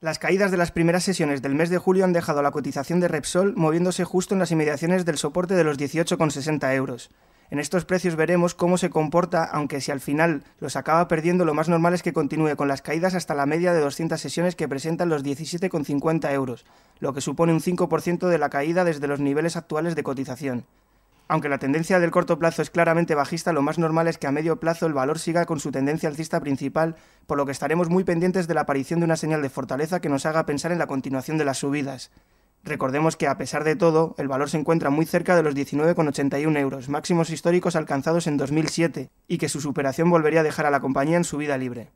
Las caídas de las primeras sesiones del mes de julio han dejado la cotización de Repsol moviéndose justo en las inmediaciones del soporte de los 18,60 euros. En estos precios veremos cómo se comporta, aunque si al final los acaba perdiendo, lo más normal es que continúe con las caídas hasta la media de 200 sesiones que presentan los 17,50 euros, lo que supone un 5% de la caída desde los niveles actuales de cotización. Aunque la tendencia del corto plazo es claramente bajista, lo más normal es que a medio plazo el valor siga con su tendencia alcista principal, por lo que estaremos muy pendientes de la aparición de una señal de fortaleza que nos haga pensar en la continuación de las subidas. Recordemos que, a pesar de todo, el valor se encuentra muy cerca de los 19,81 euros, máximos históricos alcanzados en 2007, y que su superación volvería a dejar a la compañía en subida libre.